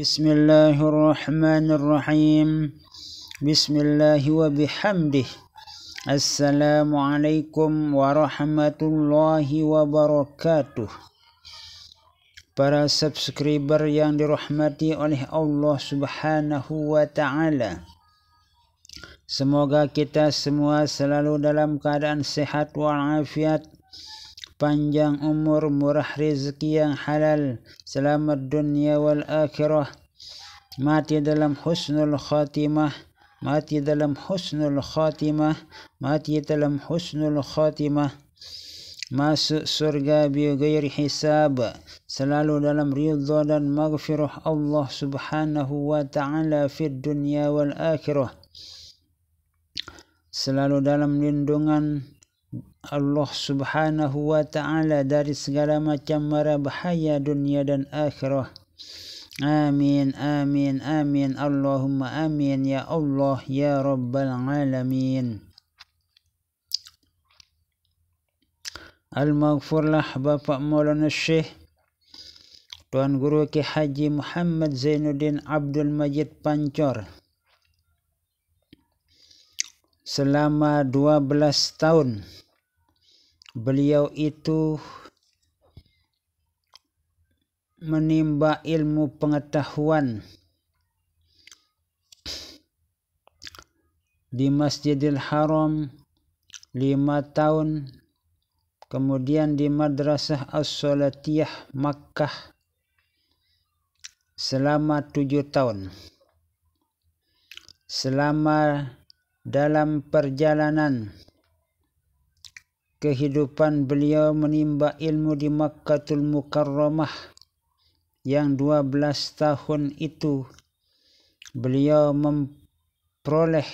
بسم الله الرحمن الرحيم بسم الله وبحمده السلام عليكم ورحمة الله وبركاته Para subscriber yang dirahmati oleh Allah subhanahu wa ta'ala Semoga kita semua selalu dalam keadaan sehat walafiat panjang umur, murah rezeki yang halal, selamat dunia wal akhirah. Mati dalam husnul khatimah, mati dalam husnul khatimah, mati dalam husnul khatimah. Masuk surga bi ghairi hisab, selalu dalam ridha dan maghfirah Allah Subhanahu wa taala fi dunia wal akhirah. Selalu dalam lindungan Allah Subhanahu wa taala dari segala macam mara bahaya dunia dan akhirah. Amin amin amin Allahumma amin ya Allah ya Rabbal alamin. Al-Maghfurlah Bapak Maulana Syekh Tuan Guru Ki Haji Muhammad Zainuddin Abdul Majid Pancor selama 12 tahun beliau itu menimba ilmu pengetahuan di Masjidil Haram lima tahun kemudian di Madrasah As-Salatiyah Makkah selama tujuh tahun selama dalam perjalanan kehidupan beliau menimba ilmu di Makkahul Mukarramah yang 12 tahun itu beliau memperoleh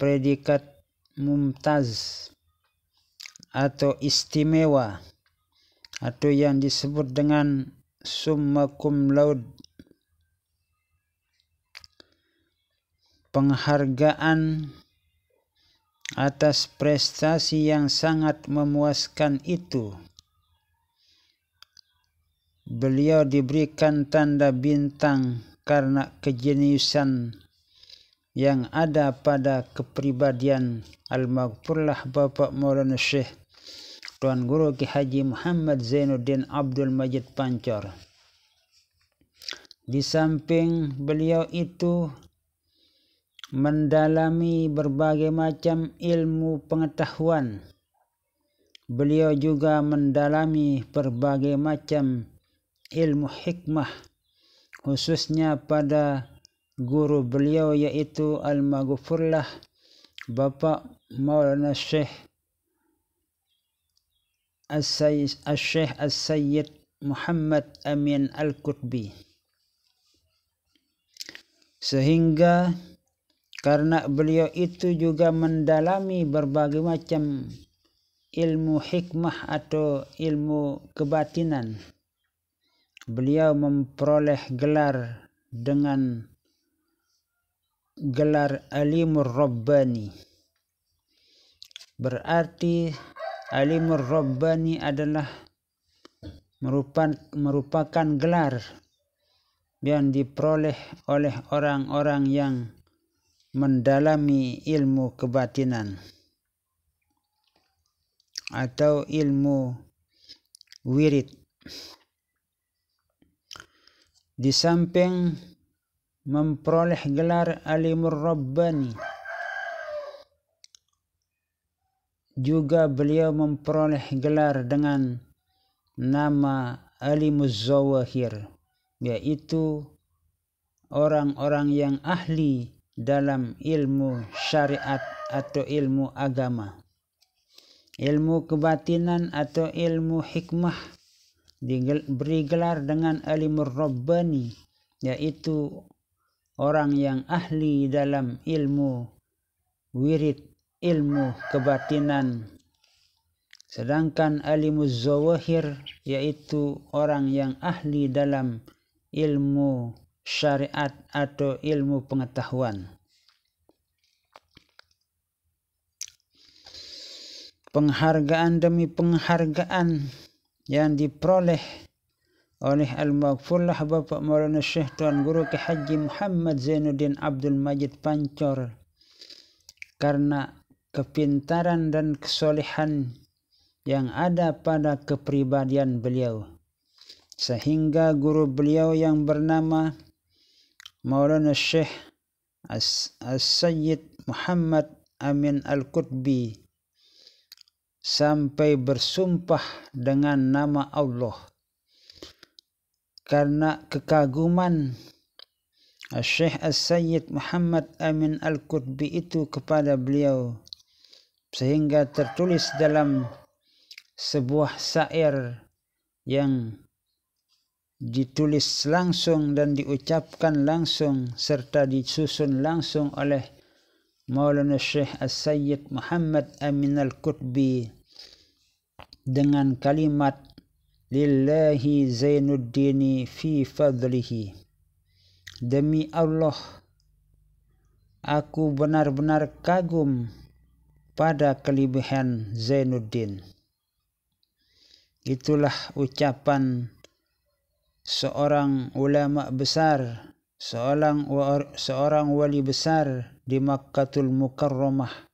predikat mumtaz atau istimewa atau yang disebut dengan summa cum laude penghargaan atas prestasi yang sangat memuaskan itu. Beliau diberikan tanda bintang karena kejeniusan yang ada pada kepribadian Al-Maghfurlah Bapak Maulana Syekh Tuan Guru Ki Haji Muhammad Zainuddin Abdul Majid Pancor. Di samping beliau itu, mendalami berbagai macam ilmu pengetahuan. Beliau juga mendalami berbagai macam ilmu hikmah khususnya pada guru beliau yaitu Al-Maghfurlah Bapak Maulana Syekh As-Syekh As-Sayyid Muhammad Amin al Kutbi, sehingga Karena beliau itu juga mendalami berbagai macam ilmu hikmah atau ilmu kebatinan. Beliau memperoleh gelar dengan gelar Alimur Rabbani. Berarti Alimur Rabbani adalah merupakan gelar yang diperoleh oleh orang-orang yang mendalami ilmu kebatinan atau ilmu wirid di samping memperoleh gelar alimur rabbani juga beliau memperoleh gelar dengan nama alimuz zawahir yaitu orang-orang yang ahli dalam ilmu syariat atau ilmu agama. Ilmu kebatinan atau ilmu hikmah diberi gelar dengan alimur rabbani yaitu orang yang ahli dalam ilmu wirid ilmu kebatinan sedangkan alimu zawahir yaitu orang yang ahli dalam ilmu syariat atau ilmu pengetahuan. Penghargaan demi penghargaan yang diperoleh oleh Al-Maghfurullah Bapak Maulana Syekh Tuan Guru Ki Haji Muhammad Zainuddin Abdul Majid Pancor karena kepintaran dan kesolehan yang ada pada kepribadian beliau. Sehingga guru beliau yang bernama Maulana مولانا الشيخ Muhammad Amin Al القطبي sampai bersumpah dengan nama Allah karena kekaguman Syekh As-Sayyid Muhammad Amin Al-Qutbi itu kepada beliau sehingga tertulis dalam sebuah syair yang ditulis langsung dan diucapkan langsung serta disusun langsung oleh Maulana Syekh As-Sayyid Muhammad Amin Al-Qutbi dengan kalimat Lillahi Zainuddini fi fadlihi Demi Allah aku benar-benar kagum pada kelebihan Zainuddin Itulah ucapan seorang ulama besar, seorang seorang wali besar di Makkahul Mukarramah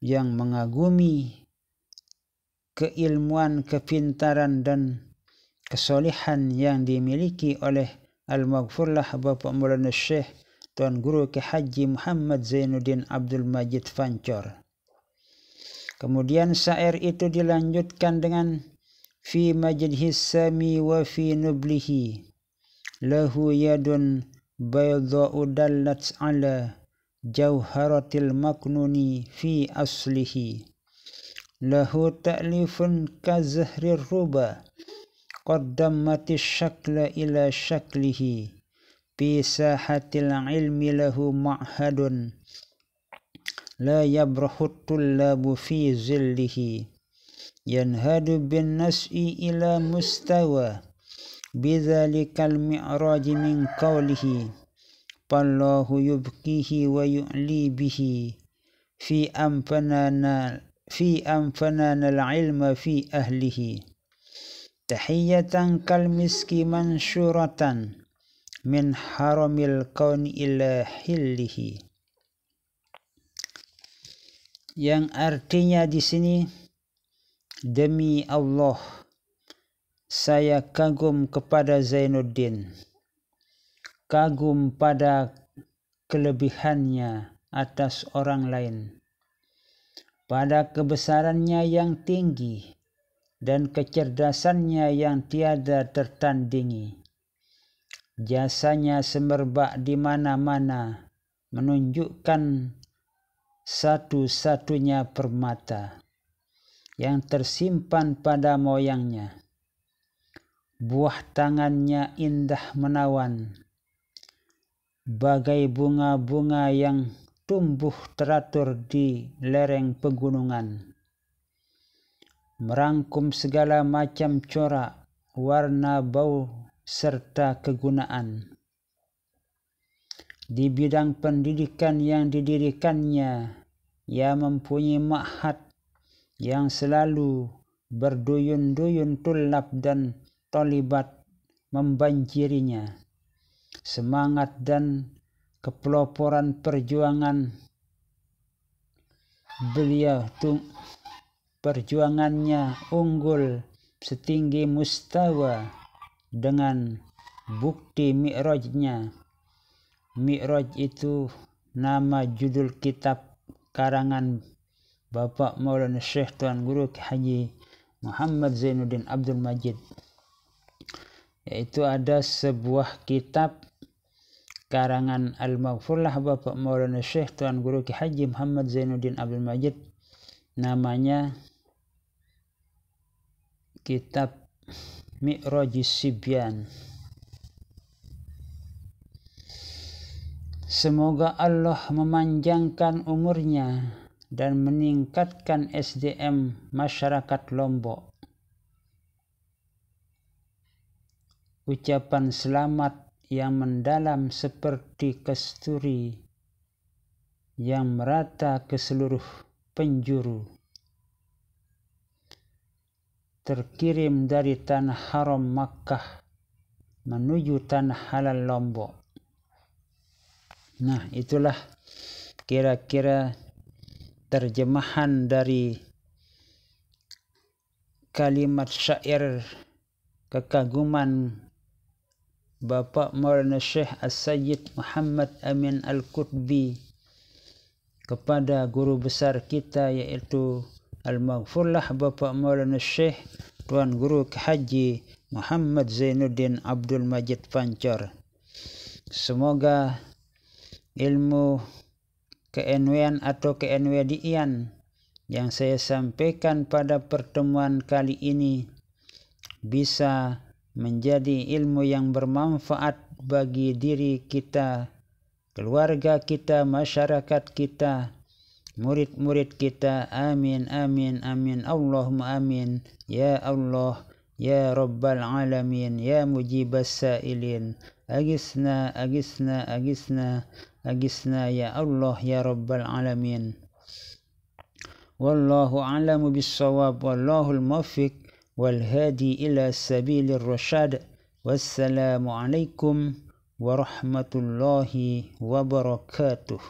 yang mengagumi keilmuan, kepintaran dan kesolehan yang dimiliki oleh Al-Maghfurlah Bapak Mulana Syekh Tuan Guru Ki Haji Muhammad Zainuddin Abdul Majid Fancor. Kemudian syair itu dilanjutkan dengan في مجده السامي وفي نبله له يد بيضاء دلت على جوهرة المكنون في أصله له تأليف كزهر الربا قدمت الشكل إلى شكله في ساحة العلم له معهد لا يبرح الطلاب في ظله ينهد بالنسء إلى مستوى بذلك المعراج من قوله فالله يبقيه ويعلي به في أن في أن العلم في أهله تحية كالمسك منشورة من حرم الكون إلى حله yang artinya di sini Demi Allah, saya kagum kepada Zainuddin. Kagum pada kelebihannya atas orang lain. Pada kebesarannya yang tinggi dan kecerdasannya yang tiada tertandingi. Jasanya semerbak di mana-mana menunjukkan satu-satunya permata yang tersimpan pada moyangnya. Buah tangannya indah menawan, bagai bunga-bunga yang tumbuh teratur di lereng pegunungan. Merangkum segala macam corak, warna, bau serta kegunaan. Di bidang pendidikan yang didirikannya, ia mempunyai makhat yang selalu berduyun-duyun tulab dan tolibat membanjirinya. Semangat dan kepeloporan perjuangan beliau tung perjuangannya unggul setinggi mustawa dengan bukti mi'rajnya. Mi'raj itu nama judul kitab karangan Bapak Maulana Syekh Tuan Guru Haji Muhammad Zainuddin Abdul Majid yaitu ada sebuah kitab karangan Al-Maghfurlah Bapak Maulana Syekh Tuan Guru Haji Muhammad Zainuddin Abdul Majid namanya kitab Mi'rajis Sibyan Semoga Allah memanjangkan umurnya dan meningkatkan SDM masyarakat Lombok. Ucapan selamat yang mendalam seperti kesturi yang merata ke seluruh penjuru. Terkirim dari tanah haram Makkah menuju tanah halal Lombok. Nah, itulah kira-kira terjemahan dari kalimat syair kekaguman Bapak Maulana Syekh As-Sayyid Muhammad Amin Al-Qutbi kepada guru besar kita yaitu Al-Maghfurlah Bapak Maulana Syekh Tuan Guru Haji Muhammad Zainuddin Abdul Majid Pancor. Semoga ilmu keenwean atau keenwedian yang saya sampaikan pada pertemuan kali ini bisa menjadi ilmu yang bermanfaat bagi diri kita, keluarga kita, masyarakat kita, murid-murid kita. Amin, amin, amin. Allahumma amin. Ya Allah. يا رب العالمين يا مجيب السائلين أجسنا أجسنا أجسنا أجسنا يا الله يا رب العالمين والله أعلم بالصواب والله الموفق والهادي إلى سبيل الرشاد والسلام عليكم ورحمة الله وبركاته